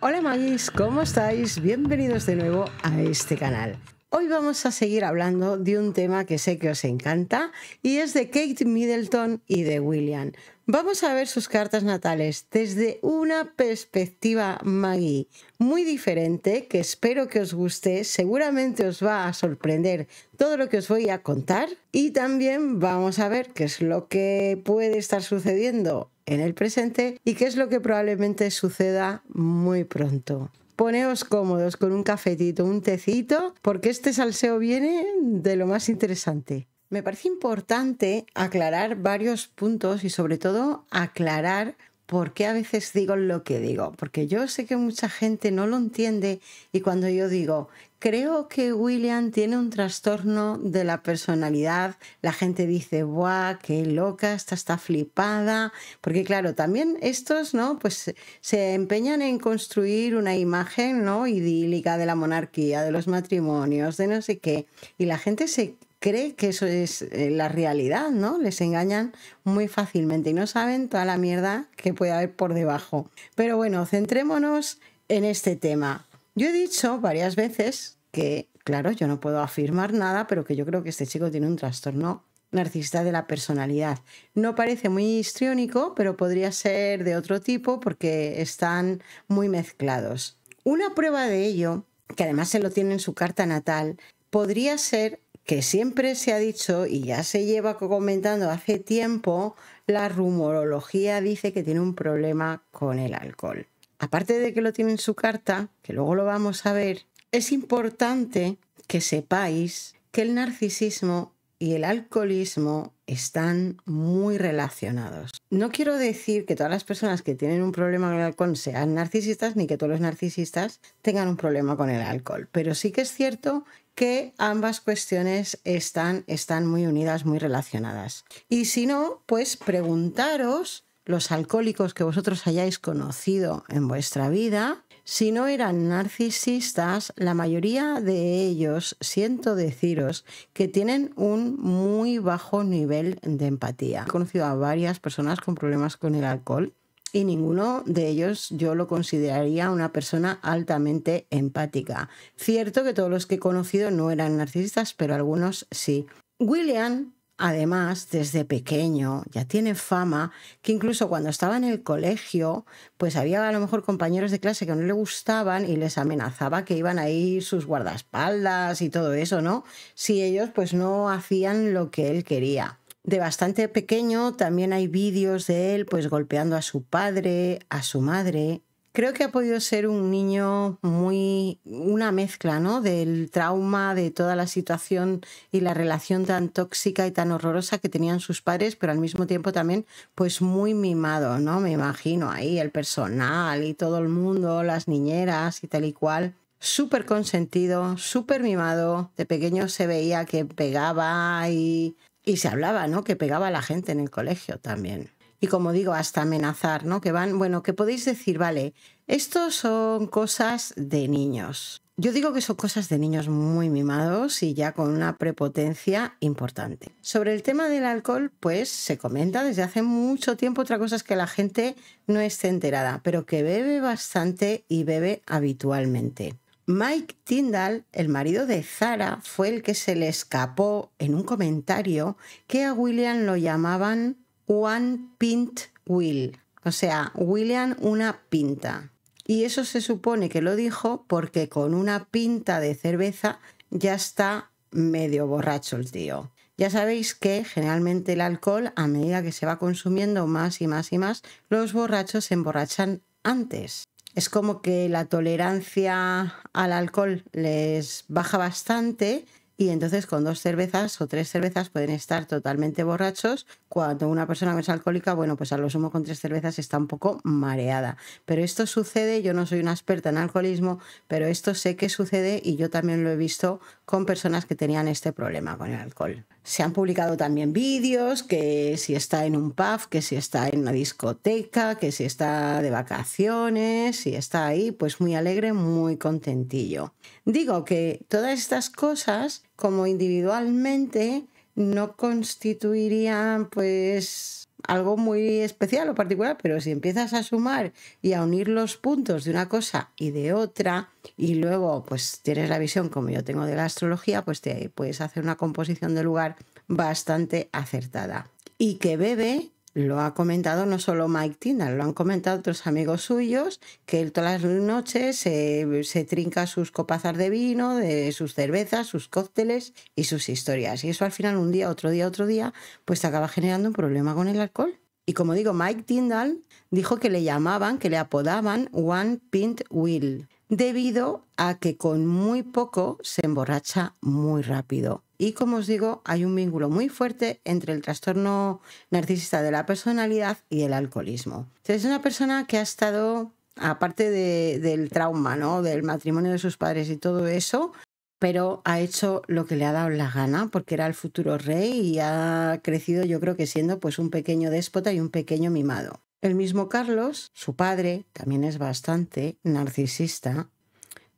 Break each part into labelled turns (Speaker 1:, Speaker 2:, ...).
Speaker 1: Hola Magis, ¿cómo estáis? Bienvenidos de nuevo a este canal. Hoy vamos a seguir hablando de un tema que sé que os encanta y es de Kate Middleton y de William. Vamos a ver sus cartas natales desde una perspectiva Maggie muy diferente que espero que os guste, seguramente os va a sorprender todo lo que os voy a contar y también vamos a ver qué es lo que puede estar sucediendo en el presente y qué es lo que probablemente suceda muy pronto. Poneos cómodos con un cafetito, un tecito, porque este salseo viene de lo más interesante. Me parece importante aclarar varios puntos y sobre todo aclarar por qué a veces digo lo que digo, porque yo sé que mucha gente no lo entiende y cuando yo digo Creo que William tiene un trastorno de la personalidad. La gente dice, ¡buah, qué loca! Esta está flipada. Porque, claro, también estos, ¿no? Pues se empeñan en construir una imagen, ¿no? Idílica de la monarquía, de los matrimonios, de no sé qué. Y la gente se cree que eso es eh, la realidad, ¿no? Les engañan muy fácilmente y no saben toda la mierda que puede haber por debajo. Pero bueno, centrémonos en este tema. Yo he dicho varias veces que, claro, yo no puedo afirmar nada, pero que yo creo que este chico tiene un trastorno narcisista de la personalidad. No parece muy histriónico, pero podría ser de otro tipo porque están muy mezclados. Una prueba de ello, que además se lo tiene en su carta natal, podría ser que siempre se ha dicho y ya se lleva comentando hace tiempo, la rumorología dice que tiene un problema con el alcohol aparte de que lo tiene en su carta, que luego lo vamos a ver, es importante que sepáis que el narcisismo y el alcoholismo están muy relacionados. No quiero decir que todas las personas que tienen un problema con el alcohol sean narcisistas, ni que todos los narcisistas tengan un problema con el alcohol, pero sí que es cierto que ambas cuestiones están, están muy unidas, muy relacionadas. Y si no, pues preguntaros los alcohólicos que vosotros hayáis conocido en vuestra vida, si no eran narcisistas, la mayoría de ellos, siento deciros, que tienen un muy bajo nivel de empatía. He conocido a varias personas con problemas con el alcohol y ninguno de ellos yo lo consideraría una persona altamente empática. Cierto que todos los que he conocido no eran narcisistas, pero algunos sí. William Además, desde pequeño ya tiene fama que incluso cuando estaba en el colegio, pues había a lo mejor compañeros de clase que no le gustaban y les amenazaba que iban a ir sus guardaespaldas y todo eso, ¿no? Si ellos pues no hacían lo que él quería. De bastante pequeño también hay vídeos de él pues golpeando a su padre, a su madre, creo que ha podido ser un niño muy, una mezcla, ¿no? Del trauma, de toda la situación y la relación tan tóxica y tan horrorosa que tenían sus padres, pero al mismo tiempo también, pues muy mimado, ¿no? Me imagino ahí el personal y todo el mundo, las niñeras y tal y cual súper consentido, súper mimado. De pequeño se veía que pegaba y, y, se hablaba, ¿no? Que pegaba a la gente en el colegio también y como digo, hasta amenazar, ¿no? Que van, bueno, que podéis decir, vale, esto son cosas de niños. Yo digo que son cosas de niños muy mimados y ya con una prepotencia importante. Sobre el tema del alcohol, pues se comenta desde hace mucho tiempo, otra cosa es que la gente no esté enterada, pero que bebe bastante y bebe habitualmente. Mike Tyndall, el marido de Zara, fue el que se le escapó en un comentario que a William lo llamaban One Pint Will, o sea, William una pinta. Y eso se supone que lo dijo porque con una pinta de cerveza ya está medio borracho el tío. Ya sabéis que generalmente el alcohol, a medida que se va consumiendo más y más y más, los borrachos se emborrachan antes. Es como que la tolerancia al alcohol les baja bastante y entonces con dos cervezas o tres cervezas pueden estar totalmente borrachos. Cuando una persona no es alcohólica, bueno, pues a lo sumo con tres cervezas está un poco mareada. Pero esto sucede, yo no soy una experta en alcoholismo, pero esto sé que sucede y yo también lo he visto con personas que tenían este problema con el alcohol. Se han publicado también vídeos que si está en un pub, que si está en una discoteca, que si está de vacaciones, si está ahí, pues muy alegre, muy contentillo. Digo que todas estas cosas, como individualmente, no constituirían pues algo muy especial o particular, pero si empiezas a sumar y a unir los puntos de una cosa y de otra, y luego pues tienes la visión como yo tengo de la astrología, pues te puedes hacer una composición de lugar bastante acertada. Y que bebe lo ha comentado no solo Mike Tyndall, lo han comentado otros amigos suyos, que él todas las noches se, trinca sus copazas de vino, de sus cervezas, sus cócteles y sus historias. Y eso al final un día, otro día, otro día, pues acaba generando un problema con el alcohol. Y como digo, Mike Tyndall dijo que le llamaban, que le apodaban One Pint Will, debido a que con muy poco se emborracha muy rápido. Y como os digo, hay un vínculo muy fuerte entre el trastorno narcisista de la personalidad y el alcoholismo. es una persona que ha estado, aparte del trauma, ¿no? del matrimonio de sus padres y todo eso, pero ha hecho lo que le ha dado la gana porque era el futuro rey y ha crecido yo creo que siendo pues un pequeño déspota y un pequeño mimado. El mismo Carlos, su padre, también es bastante narcisista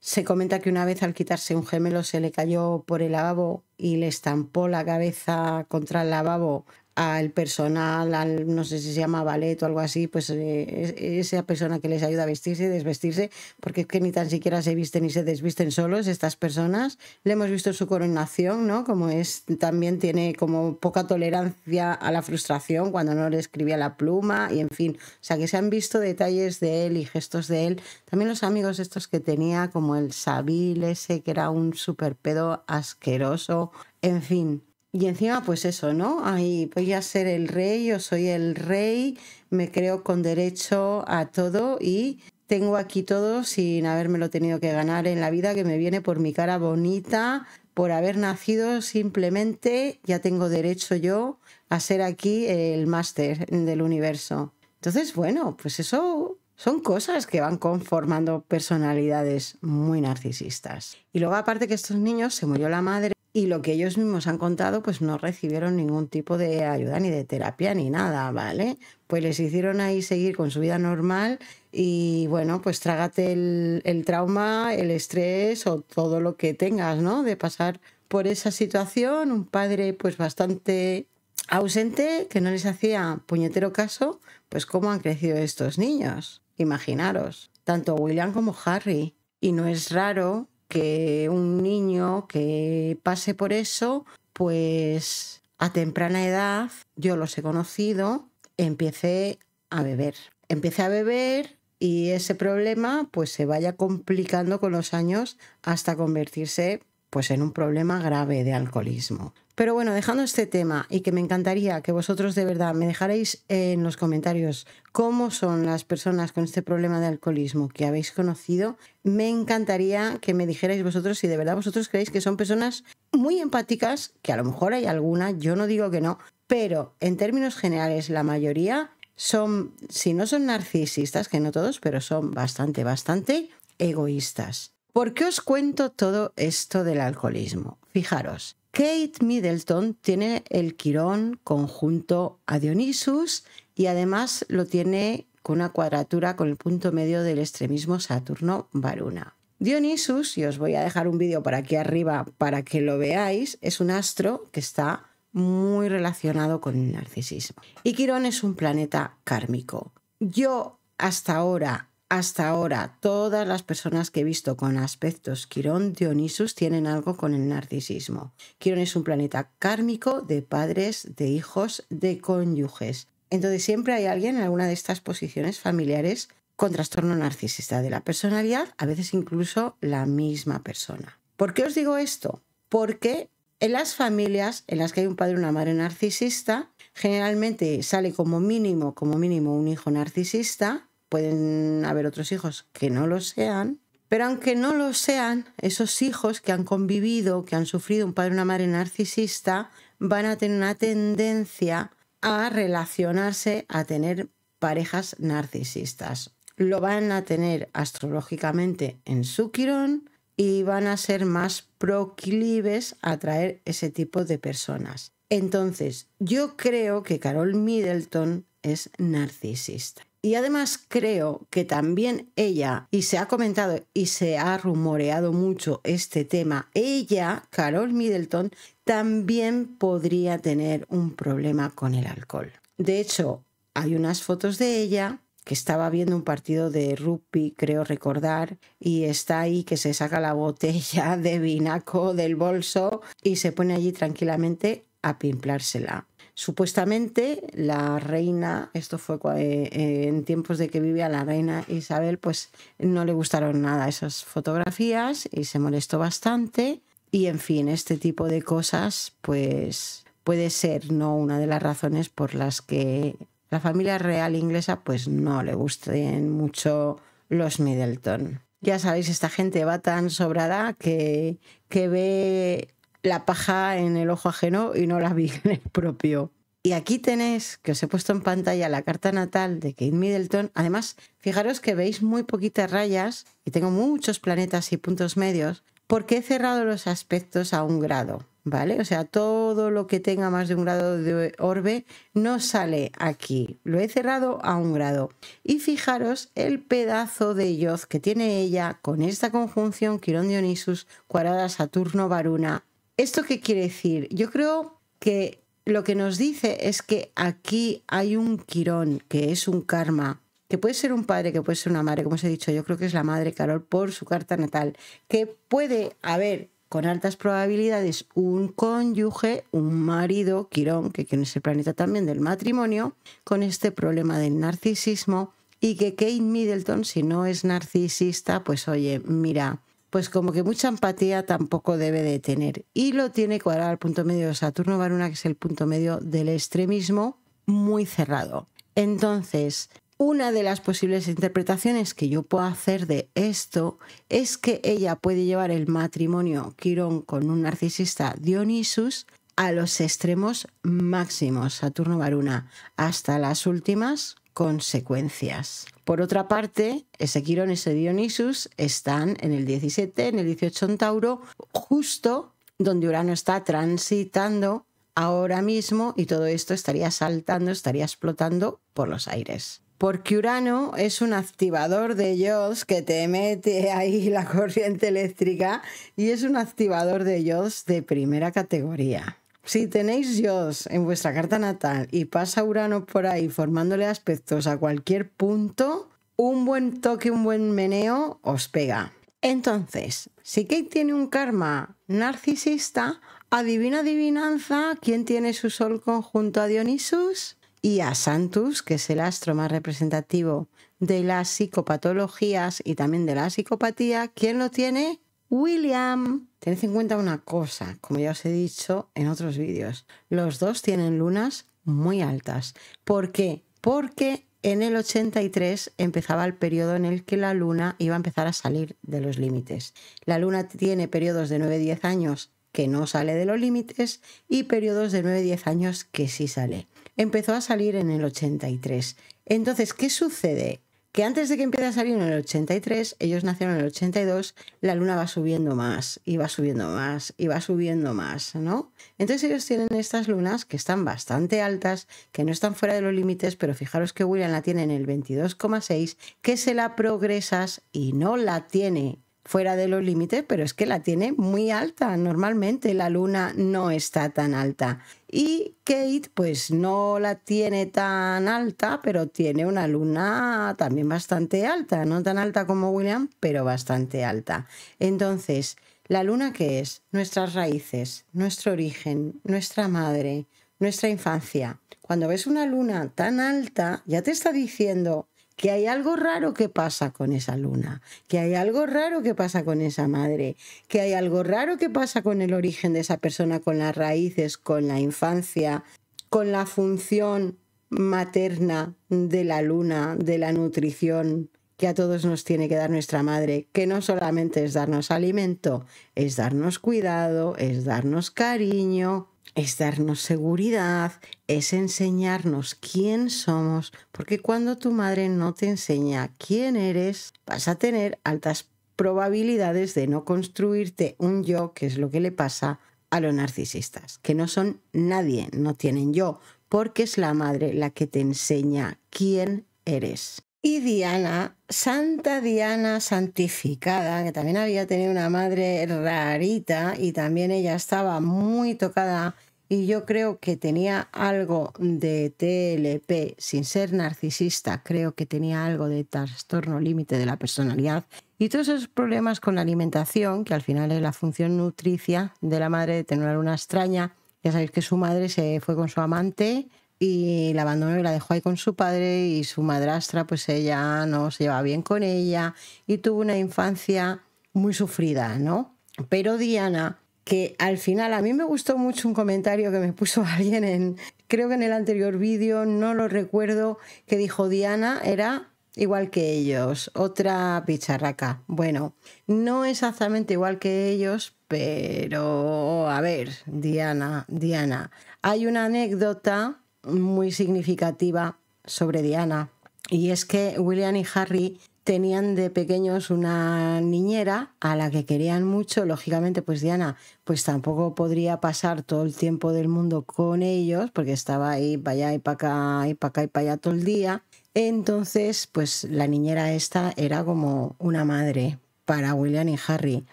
Speaker 1: se comenta que una vez al quitarse un gemelo se le cayó por el lavabo y le estampó la cabeza contra el lavabo al personal, al no sé si se llama ballet o algo así, pues eh, esa persona que les ayuda a vestirse y desvestirse, porque es que ni tan siquiera se visten ni se desvisten solos estas personas. Le hemos visto su coronación, ¿no? Como es, también tiene como poca tolerancia a la frustración cuando no le escribía la pluma y en fin, o sea que se han visto detalles de él y gestos de él. También los amigos estos que tenía, como el Sabil ese que era un super pedo asqueroso, en fin, y encima, pues eso, ¿no? Ahí voy a ser el rey, yo soy el rey, me creo con derecho a todo y tengo aquí todo sin habérmelo tenido que ganar en la vida, que me viene por mi cara bonita, por haber nacido simplemente, ya tengo derecho yo a ser aquí el máster del universo. Entonces, bueno, pues eso son cosas que van conformando personalidades muy narcisistas. Y luego aparte que estos niños se murió la madre y lo que ellos mismos han contado, pues no recibieron ningún tipo de ayuda ni de terapia ni nada, ¿vale? Pues les hicieron ahí seguir con su vida normal y bueno, pues trágate el, trauma, el estrés o todo lo que tengas, ¿no? De pasar por esa situación, un padre pues bastante ausente, que no les hacía puñetero caso, pues cómo han crecido estos niños, imaginaros, tanto William como Harry. Y no es raro que un niño que pase por eso, pues a temprana edad, yo los he conocido, empiece a beber. Empiece a beber y ese problema pues se vaya complicando con los años hasta convertirse pues en un problema grave de alcoholismo. Pero bueno, dejando este tema y que me encantaría que vosotros de verdad me dejarais en los comentarios cómo son las personas con este problema de alcoholismo que habéis conocido, me encantaría que me dijerais vosotros si de verdad vosotros creéis que son personas muy empáticas, que a lo mejor hay alguna, yo no digo que no, pero en términos generales la mayoría son, si no son narcisistas, que no todos, pero son bastante, bastante egoístas. ¿Por qué os cuento todo esto del alcoholismo? Fijaros, Kate Middleton tiene el quirón conjunto a Dionisus y además lo tiene con una cuadratura con el punto medio del extremismo Saturno-Varuna. Dionisus, y os voy a dejar un vídeo por aquí arriba para que lo veáis, es un astro que está muy relacionado con el narcisismo. Y Quirón es un planeta kármico. Yo hasta ahora hasta ahora, todas las personas que he visto con aspectos Quirón Dionisus tienen algo con el narcisismo. Quirón es un planeta kármico de padres, de hijos, de cónyuges. Entonces siempre hay alguien en alguna de estas posiciones familiares con trastorno narcisista de la personalidad, a veces incluso la misma persona. ¿Por qué os digo esto? Porque en las familias en las que hay un padre o una madre narcisista, generalmente sale como mínimo, como mínimo un hijo narcisista pueden haber otros hijos que no lo sean, pero aunque no lo sean, esos hijos que han convivido, que han sufrido un padre o una madre narcisista, van a tener una tendencia a relacionarse, a tener parejas narcisistas. Lo van a tener astrológicamente en su quirón y van a ser más proclives a atraer ese tipo de personas. Entonces, yo creo que Carol Middleton es narcisista. Y además creo que también ella, y se ha comentado y se ha rumoreado mucho este tema, ella, Carol Middleton, también podría tener un problema con el alcohol. De hecho, hay unas fotos de ella que estaba viendo un partido de rugby, creo recordar, y está ahí que se saca la botella de vinaco del bolso y se pone allí tranquilamente a pimplársela. Supuestamente la reina, esto fue eh, eh, en tiempos de que vivía la reina Isabel, pues no le gustaron nada esas fotografías y se molestó bastante. Y en fin, este tipo de cosas pues puede ser no una de las razones por las que la familia real inglesa pues no le gusten mucho los Middleton. Ya sabéis, esta gente va tan sobrada que, que ve la paja en el ojo ajeno y no la vi en el propio. Y aquí tenéis, que os he puesto en pantalla, la carta natal de Kate Middleton. Además, fijaros que veis muy poquitas rayas y tengo muchos planetas y puntos medios porque he cerrado los aspectos a un grado, ¿vale? O sea, todo lo que tenga más de un grado de orbe no sale aquí. Lo he cerrado a un grado. Y fijaros el pedazo de yo que tiene ella con esta conjunción Quirón Dionisus, cuadrada Saturno Varuna ¿Esto qué quiere decir? Yo creo que lo que nos dice es que aquí hay un quirón, que es un karma, que puede ser un padre, que puede ser una madre, como os he dicho, yo creo que es la madre Carol por su carta natal, que puede haber con altas probabilidades un cónyuge, un marido, Quirón, que es el planeta también del matrimonio, con este problema del narcisismo y que Kate Middleton, si no es narcisista, pues oye, mira, pues como que mucha empatía tampoco debe de tener. Y lo tiene cuadrado al punto medio de Saturno Varuna, que es el punto medio del extremismo, muy cerrado. Entonces, una de las posibles interpretaciones que yo puedo hacer de esto es que ella puede llevar el matrimonio Quirón con un narcisista Dionisus a los extremos máximos, Saturno Varuna, hasta las últimas consecuencias. Por otra parte, ese Quirón ese dionisus están en el 17, en el 18 en Tauro, justo donde Urano está transitando ahora mismo y todo esto estaría saltando, estaría explotando por los aires. Porque Urano es un activador de yods que te mete ahí la corriente eléctrica y es un activador de dios de primera categoría. Si tenéis dios en vuestra carta natal y pasa Urano por ahí formándole aspectos a cualquier punto, un buen toque, un buen meneo os pega. Entonces, si Kate tiene un karma narcisista, adivina adivinanza quién tiene su sol conjunto a Dionisus y a Santus, que es el astro más representativo de las psicopatologías y también de la psicopatía. ¿Quién lo tiene? William. Tened en cuenta una cosa, como ya os he dicho en otros vídeos, los dos tienen lunas muy altas. ¿Por qué? Porque en el 83 empezaba el periodo en el que la luna iba a empezar a salir de los límites. La luna tiene periodos de 9-10 años que no sale de los límites y periodos de 9-10 años que sí sale. Empezó a salir en el 83. Entonces, ¿qué sucede? que antes de que empiece a salir en el 83, ellos nacieron en el 82, la luna va subiendo más, y va subiendo más, y va subiendo más, ¿no? Entonces ellos tienen estas lunas que están bastante altas, que no están fuera de los límites, pero fijaros que William la tiene en el 22,6, que se la progresas y no la tiene fuera de los límites, pero es que la tiene muy alta. Normalmente la luna no está tan alta. Y Kate, pues no la tiene tan alta, pero tiene una luna también bastante alta. No tan alta como William, pero bastante alta. Entonces, ¿la luna qué es? Nuestras raíces, nuestro origen, nuestra madre, nuestra infancia. Cuando ves una luna tan alta, ya te está diciendo, que hay algo raro que pasa con esa luna, que hay algo raro que pasa con esa madre, que hay algo raro que pasa con el origen de esa persona, con las raíces, con la infancia, con la función materna de la luna, de la nutrición que a todos nos tiene que dar nuestra madre, que no solamente es darnos alimento, es darnos cuidado, es darnos cariño, es darnos seguridad, es enseñarnos quién somos, porque cuando tu madre no te enseña quién eres, vas a tener altas probabilidades de no construirte un yo, que es lo que le pasa a los narcisistas, que no son nadie, no tienen yo, porque es la madre la que te enseña quién eres. Y Diana, Santa Diana Santificada, que también había tenido una madre rarita y también ella estaba muy tocada y yo creo que tenía algo de TLP, sin ser narcisista, creo que tenía algo de trastorno límite de la personalidad y todos esos problemas con la alimentación, que al final es la función nutricia de la madre de tener una extraña. Ya sabéis que su madre se fue con su amante y la abandonó y la dejó ahí con su padre y su madrastra, pues ella no se llevaba bien con ella y tuvo una infancia muy sufrida, ¿no? Pero Diana, que al final a mí me gustó mucho un comentario que me puso alguien en, creo que en el anterior vídeo, no lo recuerdo, que dijo Diana era igual que ellos, otra picharraca. Bueno, no exactamente igual que ellos, pero a ver, Diana, Diana, hay una anécdota muy significativa sobre Diana. Y es que William y Harry tenían de pequeños una niñera a la que querían mucho, lógicamente pues Diana pues tampoco podría pasar todo el tiempo del mundo con ellos porque estaba ahí para allá y para acá y para acá y para allá todo el día. Entonces pues la niñera esta era como una madre para William y Harry.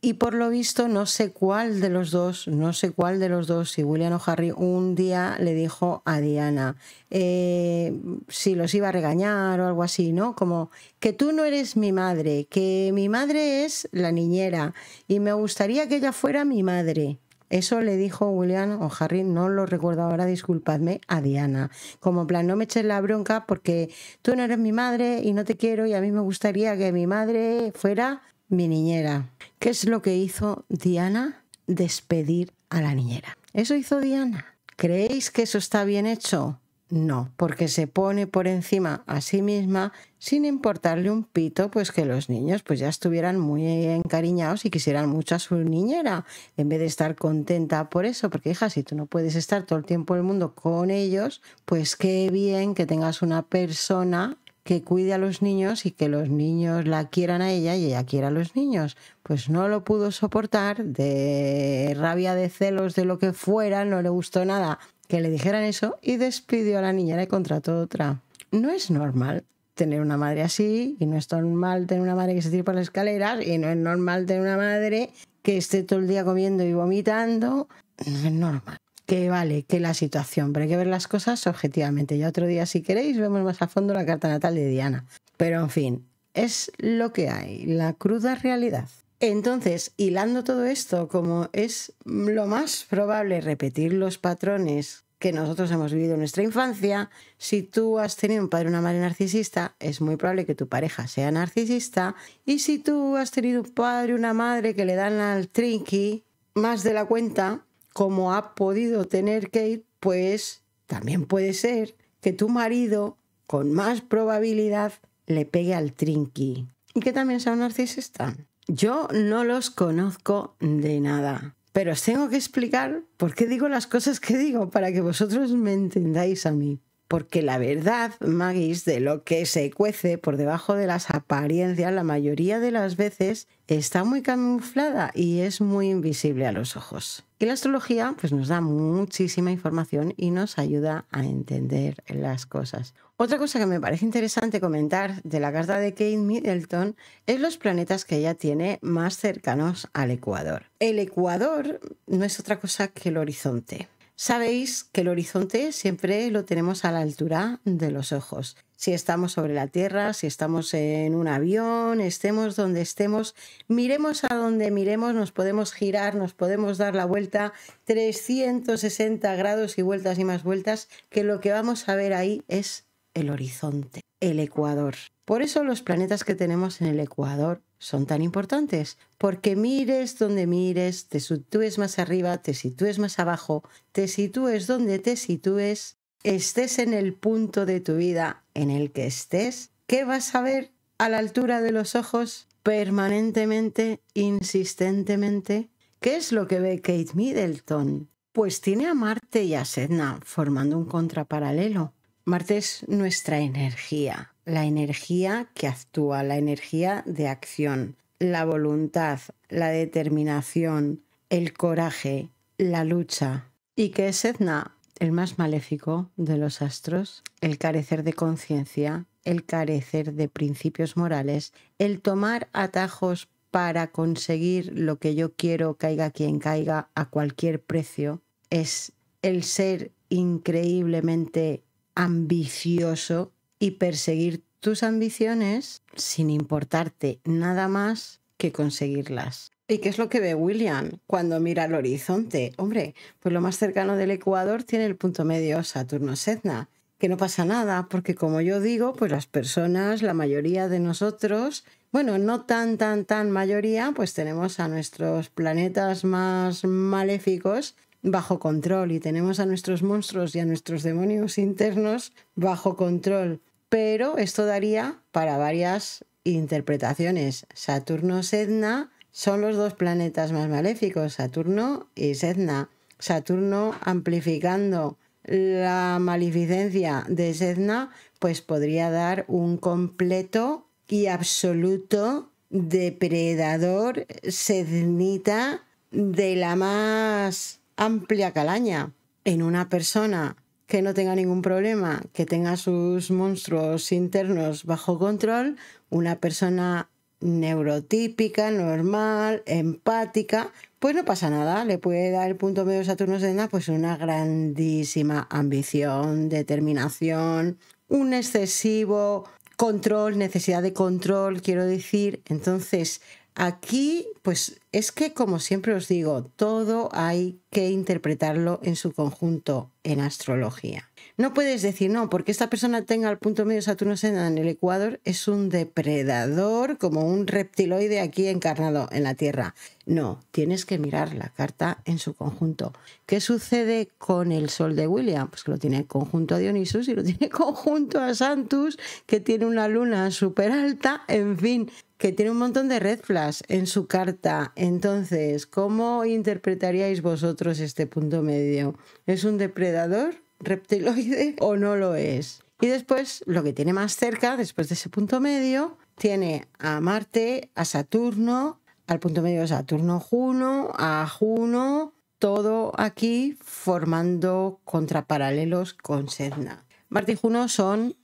Speaker 1: Y por lo visto, no sé cuál de los dos, no sé cuál de los dos, si William o Harry, un día le dijo a Diana eh, si los iba a regañar o algo así, ¿no? Como que tú no eres mi madre, que mi madre es la niñera y me gustaría que ella fuera mi madre. Eso le dijo William o Harry, no lo recuerdo ahora, disculpadme, a Diana. Como plan, no me eches la bronca porque tú no eres mi madre y no te quiero y a mí me gustaría que mi madre fuera mi niñera. ¿Qué es lo que hizo Diana? Despedir a la niñera. Eso hizo Diana. ¿Creéis que eso está bien hecho? No, porque se pone por encima a sí misma sin importarle un pito, pues que los niños pues ya estuvieran muy encariñados y quisieran mucho a su niñera, en vez de estar contenta por eso, porque hija, si tú no puedes estar todo el tiempo del mundo con ellos, pues qué bien que tengas una persona que cuide a los niños y que los niños la quieran a ella y ella quiera a los niños. Pues no lo pudo soportar de rabia, de celos, de lo que fuera, no le gustó nada que le dijeran eso y despidió a la niñera y contrató otra. No es normal tener una madre así y no es normal tener una madre que se tire por las escaleras y no es normal tener una madre que esté todo el día comiendo y vomitando. No es normal que vale, que la situación, pero hay que ver las cosas objetivamente. Ya otro día, si queréis, vemos más a fondo la carta natal de Diana. Pero en fin, es lo que hay, la cruda realidad. Entonces, hilando todo esto, como es lo más probable repetir los patrones que nosotros hemos vivido en nuestra infancia, si tú has tenido un padre o una madre narcisista, es muy probable que tu pareja sea narcisista. Y si tú has tenido un padre o una madre que le dan al trinqui más de la cuenta, como ha podido tener Kate, pues también puede ser que tu marido, con más probabilidad, le pegue al trinqui. Y que también sea un narcisista. Yo no los conozco de nada. Pero os tengo que explicar por qué digo las cosas que digo, para que vosotros me entendáis a mí. Porque la verdad, Magis, de lo que se cuece por debajo de las apariencias, la mayoría de las veces está muy camuflada y es muy invisible a los ojos. Y la astrología pues, nos da muchísima información y nos ayuda a entender las cosas. Otra cosa que me parece interesante comentar de la carta de Kate Middleton es los planetas que ella tiene más cercanos al ecuador. El ecuador no es otra cosa que el horizonte. Sabéis que el horizonte siempre lo tenemos a la altura de los ojos. Si estamos sobre la Tierra, si estamos en un avión, estemos donde estemos, miremos a donde miremos, nos podemos girar, nos podemos dar la vuelta 360 grados y vueltas y más vueltas, que lo que vamos a ver ahí es el horizonte, el ecuador. Por eso los planetas que tenemos en el ecuador son tan importantes, porque mires donde mires, te sitúes más arriba, te sitúes más abajo, te sitúes donde te sitúes, estés en el punto de tu vida en el que estés, ¿qué vas a ver a la altura de los ojos permanentemente, insistentemente? ¿Qué es lo que ve Kate Middleton? Pues tiene a Marte y a Sedna formando un contraparalelo. Marte es nuestra energía, la energía que actúa, la energía de acción, la voluntad, la determinación, el coraje, la lucha. Y que es Edna el más maléfico de los astros, el carecer de conciencia, el carecer de principios morales, el tomar atajos para conseguir lo que yo quiero, caiga quien caiga, a cualquier precio, es el ser increíblemente ambicioso y perseguir tus ambiciones sin importarte nada más que conseguirlas. ¿Y qué es lo que ve William cuando mira al horizonte? Hombre, pues lo más cercano del ecuador tiene el punto medio Saturno-Sedna, que no pasa nada, porque como yo digo, pues las personas, la mayoría de nosotros, bueno, no tan, tan, tan mayoría, pues tenemos a nuestros planetas más maléficos bajo control y tenemos a nuestros monstruos y a nuestros demonios internos bajo control. Pero esto daría para varias interpretaciones. Saturno-Sedna son los dos planetas más maléficos, Saturno y Sedna. Saturno amplificando la maleficencia de Sedna, pues podría dar un completo y absoluto depredador sednita de la más amplia calaña en una persona que no tenga ningún problema, que tenga sus monstruos internos bajo control, una persona neurotípica, normal, empática, pues no pasa nada, le puede dar el punto medio Saturno Sena, pues una grandísima ambición, determinación, un excesivo control, necesidad de control, quiero decir. Entonces, Aquí, pues es que, como siempre os digo, todo hay que interpretarlo en su conjunto en astrología. No puedes decir, no, porque esta persona tenga el punto medio Saturno en el Ecuador, es un depredador, como un reptiloide aquí encarnado en la Tierra. No, tienes que mirar la carta en su conjunto. ¿Qué sucede con el Sol de William? Pues que lo tiene conjunto a Dionisus y lo tiene conjunto a Santus, que tiene una luna súper alta, en fin, que tiene un montón de red flash en su carta. Entonces, ¿cómo interpretaríais vosotros este punto medio? ¿Es un depredador reptiloide o no lo es? Y después, lo que tiene más cerca, después de ese punto medio, tiene a Marte, a Saturno, al punto medio de Saturno Juno, a Juno, todo aquí formando contraparalelos con Sedna. Marte y Juno son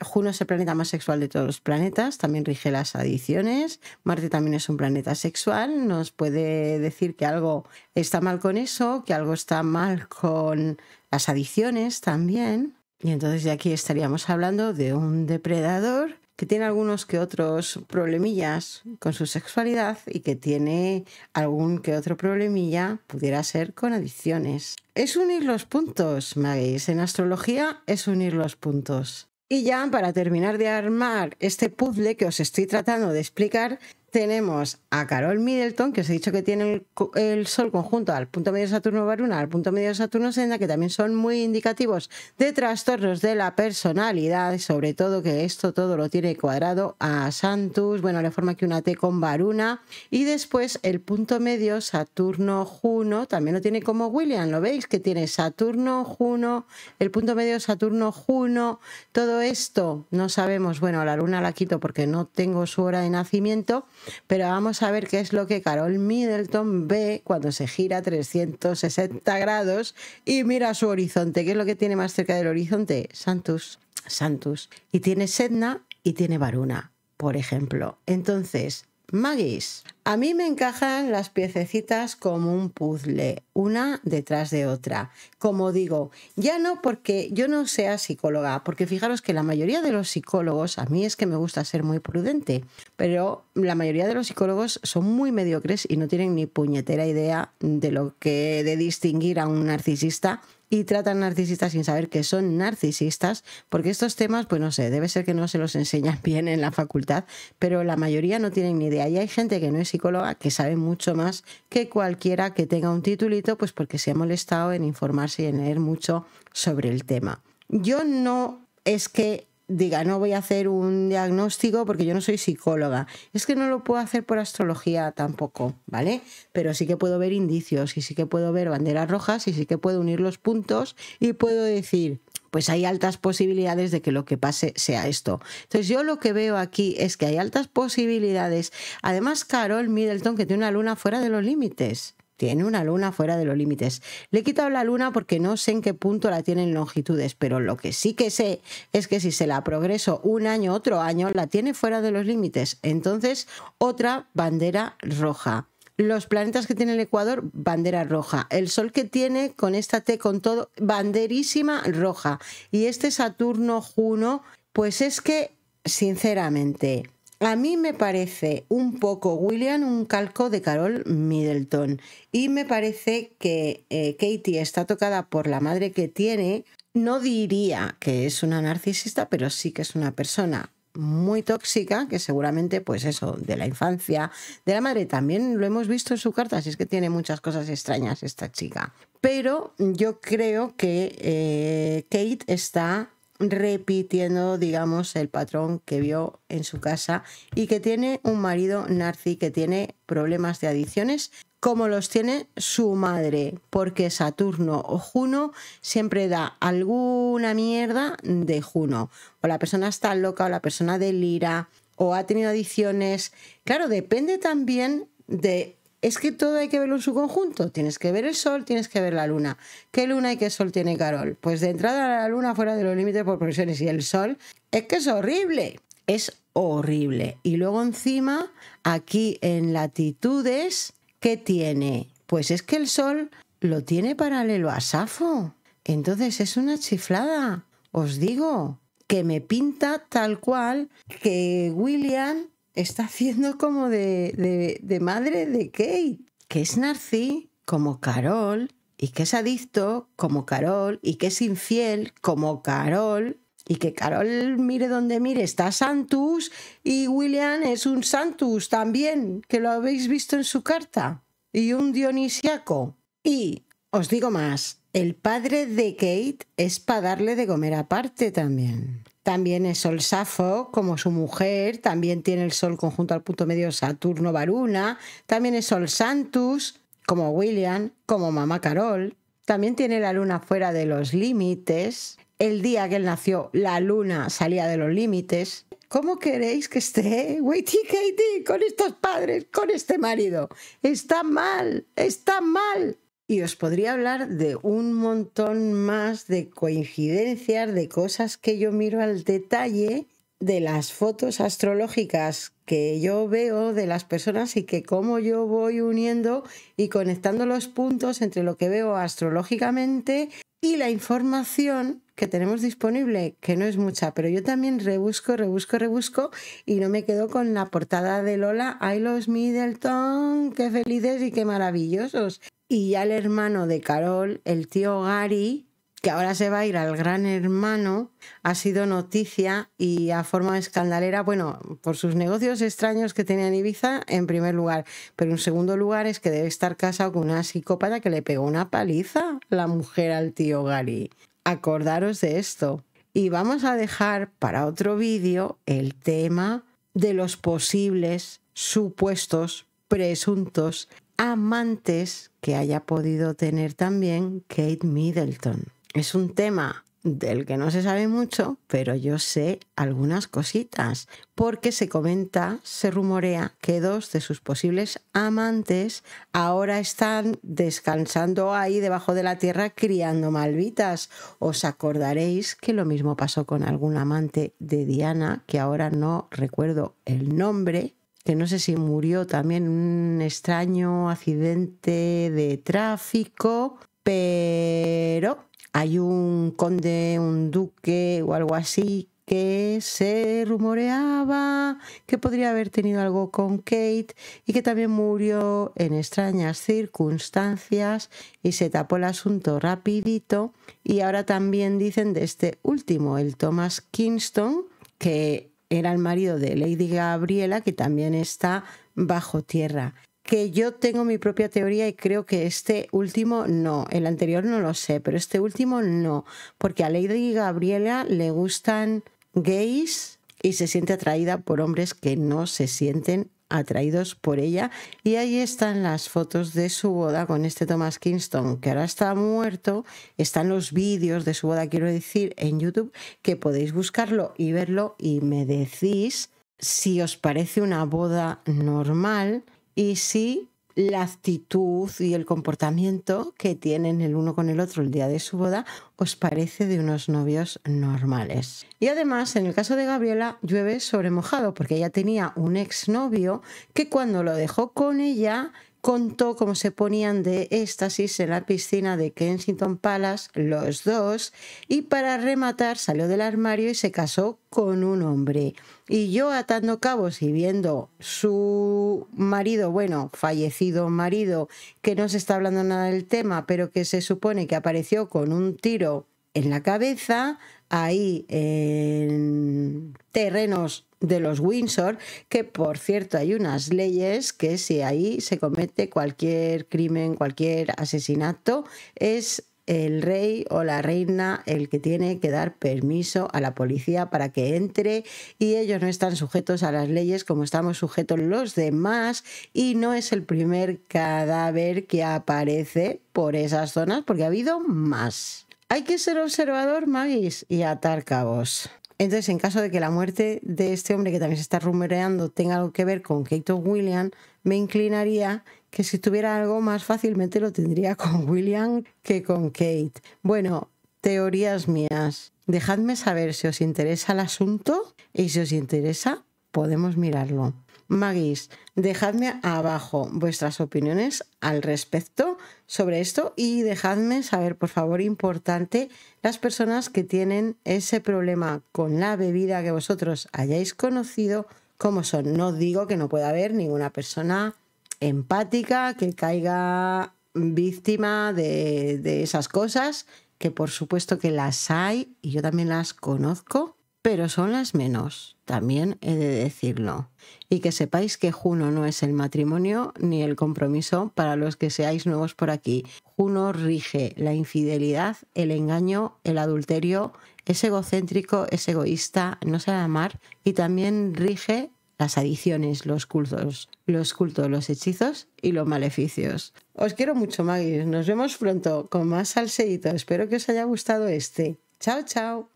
Speaker 1: Juno es el planeta más sexual de todos los planetas, también rige las adiciones. Marte también es un planeta sexual, nos puede decir que algo está mal con eso, que algo está mal con las adiciones también. Y entonces de aquí estaríamos hablando de un depredador que tiene algunos que otros problemillas con su sexualidad y que tiene algún que otro problemilla, pudiera ser con adicciones. Es unir los puntos, Maggie. En astrología es unir los puntos. Y ya para terminar de armar este puzzle que os estoy tratando de explicar, tenemos a Carol Middleton, que os he dicho que tiene el, Sol conjunto al punto medio Saturno Varuna, al punto medio Saturno Senda, que también son muy indicativos de trastornos de la personalidad, sobre todo que esto todo lo tiene cuadrado a Santus, bueno, le forma que una T con Varuna, y después el punto medio Saturno Juno, también lo tiene como William, ¿lo veis? Que tiene Saturno Juno, el punto medio Saturno Juno, todo esto no sabemos, bueno, la luna la quito porque no tengo su hora de nacimiento, pero vamos a ver qué es lo que Carol Middleton ve cuando se gira 360 grados y mira su horizonte. ¿Qué es lo que tiene más cerca del horizonte? Santos, Santos. Y tiene Sedna y tiene Varuna, por ejemplo. Entonces, Magis. A mí me encajan las piececitas como un puzzle, una detrás de otra. Como digo, ya no porque yo no sea psicóloga, porque fijaros que la mayoría de los psicólogos, a mí es que me gusta ser muy prudente, pero la mayoría de los psicólogos son muy mediocres y no tienen ni puñetera idea de lo que de distinguir a un narcisista y tratan narcisistas sin saber que son narcisistas, porque estos temas, pues no sé, debe ser que no se los enseñan bien en la facultad, pero la mayoría no tienen ni idea. Y hay gente que no es psicóloga que sabe mucho más que cualquiera que tenga un titulito, pues porque se ha molestado en informarse y en leer mucho sobre el tema. Yo no es que diga, no voy a hacer un diagnóstico porque yo no soy psicóloga. Es que no lo puedo hacer por astrología tampoco, ¿vale? Pero sí que puedo ver indicios y sí que puedo ver banderas rojas y sí que puedo unir los puntos y puedo decir, pues hay altas posibilidades de que lo que pase sea esto. Entonces yo lo que veo aquí es que hay altas posibilidades. Además, Carol Middleton, que tiene una luna fuera de los límites tiene una luna fuera de los límites. Le he quitado la luna porque no sé en qué punto la tiene en longitudes, pero lo que sí que sé es que si se la progreso un año, otro año, la tiene fuera de los límites. Entonces, otra bandera roja. Los planetas que tiene el Ecuador, bandera roja. El Sol que tiene con esta T con todo, banderísima roja. Y este Saturno Juno, pues es que, sinceramente, a mí me parece un poco William un calco de Carol Middleton y me parece que eh, Katie está tocada por la madre que tiene. No diría que es una narcisista, pero sí que es una persona muy tóxica, que seguramente, pues eso, de la infancia, de la madre, también lo hemos visto en su carta, así es que tiene muchas cosas extrañas esta chica. Pero yo creo que eh, Kate está repitiendo, digamos, el patrón que vio en su casa y que tiene un marido narci que tiene problemas de adicciones como los tiene su madre, porque Saturno o Juno siempre da alguna mierda de Juno. O la persona está loca o la persona delira o ha tenido adicciones. Claro, depende también de es que todo hay que verlo en su conjunto. Tienes que ver el sol, tienes que ver la luna. ¿Qué luna y qué sol tiene Carol? Pues de entrada la luna fuera de los límites por profesiones y el sol. Es que es horrible. Es horrible. Y luego encima, aquí en latitudes, ¿qué tiene? Pues es que el sol lo tiene paralelo a Safo. Entonces es una chiflada. Os digo que me pinta tal cual que William está haciendo como de, madre de Kate, que es narcí como Carol, y que es adicto como Carol, y que es infiel como Carol, y que Carol mire donde mire, está Santus, y William es un Santus también, que lo habéis visto en su carta, y un dionisiaco. Y os digo más, el padre de Kate es para darle de comer aparte también también es Sol Safo, como su mujer, también tiene el Sol conjunto al punto medio Saturno Varuna, también es Sol Santus, como William, como Mamá Carol, también tiene la luna fuera de los límites, el día que él nació la luna salía de los límites. ¿Cómo queréis que esté Waity Katie con estos padres, con este marido? Está mal, está mal. Y os podría hablar de un montón más de coincidencias, de cosas que yo miro al detalle, de las fotos astrológicas que yo veo de las personas y que cómo yo voy uniendo y conectando los puntos entre lo que veo astrológicamente y la información que tenemos disponible, que no es mucha, pero yo también rebusco, rebusco, rebusco y no me quedo con la portada de Lola, ¡Ay, los Middleton, qué felices y qué maravillosos. Y ya el hermano de Carol, el tío Gary, que ahora se va a ir al gran hermano, ha sido noticia y a forma escandalera, bueno, por sus negocios extraños que tenía en Ibiza, en primer lugar. Pero en segundo lugar es que debe estar casado con una psicópata que le pegó una paliza la mujer al tío Gary. Acordaros de esto. Y vamos a dejar para otro vídeo el tema de los posibles, supuestos, presuntos amantes que haya podido tener también Kate Middleton. Es un tema del que no se sabe mucho, pero yo sé algunas cositas, porque se comenta, se rumorea que dos de sus posibles amantes ahora están descansando ahí debajo de la tierra criando malvitas. Os acordaréis que lo mismo pasó con algún amante de Diana, que ahora no recuerdo el nombre, que no sé si murió también un extraño accidente de tráfico, pero hay un conde, un duque o algo así que se rumoreaba que podría haber tenido algo con Kate y que también murió en extrañas circunstancias y se tapó el asunto rapidito. Y ahora también dicen de este último, el Thomas Kingston, que era el marido de Lady Gabriela, que también está bajo tierra. Que yo tengo mi propia teoría y creo que este último no, el anterior no lo sé, pero este último no, porque a Lady Gabriela le gustan gays y se siente atraída por hombres que no se sienten atraídos por ella y ahí están las fotos de su boda con este Thomas Kingston que ahora está muerto, están los vídeos de su boda quiero decir en YouTube que podéis buscarlo y verlo y me decís si os parece una boda normal y si la actitud y el comportamiento que tienen el uno con el otro el día de su boda os parece de unos novios normales. Y además, en el caso de Gabriela, llueve sobre mojado porque ella tenía un exnovio que cuando lo dejó con ella contó cómo se ponían de éxtasis en la piscina de Kensington Palace los dos y para rematar salió del armario y se casó con un hombre. Y yo atando cabos y viendo su marido, bueno, fallecido marido, que no se está hablando nada del tema, pero que se supone que apareció con un tiro en la cabeza, ahí en terrenos de los Windsor, que por cierto hay unas leyes que si ahí se comete cualquier crimen, cualquier asesinato, es el rey o la reina el que tiene que dar permiso a la policía para que entre y ellos no están sujetos a las leyes como estamos sujetos los demás y no es el primer cadáver que aparece por esas zonas porque ha habido más. Hay que ser observador, Magis, y atar cabos. Entonces, en caso de que la muerte de este hombre que también se está rumoreando tenga algo que ver con Kate o William, me inclinaría que si tuviera algo más fácilmente lo tendría con William que con Kate. Bueno, teorías mías. Dejadme saber si os interesa el asunto y si os interesa podemos mirarlo. Magis, dejadme abajo vuestras opiniones al respecto sobre esto y dejadme saber, por favor, importante, las personas que tienen ese problema con la bebida que vosotros hayáis conocido, cómo son. No digo que no pueda haber ninguna persona empática que caiga víctima de esas cosas, que por supuesto que las hay y yo también las conozco pero son las menos, también he de decirlo. Y que sepáis que Juno no es el matrimonio ni el compromiso para los que seáis nuevos por aquí. Juno rige la infidelidad, el engaño, el adulterio, es egocéntrico, es egoísta, no sabe amar y también rige las adiciones, los cultos, los cultos, los hechizos y los maleficios. Os quiero mucho, Magis. Nos vemos pronto con más salseíto. Espero que os haya gustado este. Chao, chao.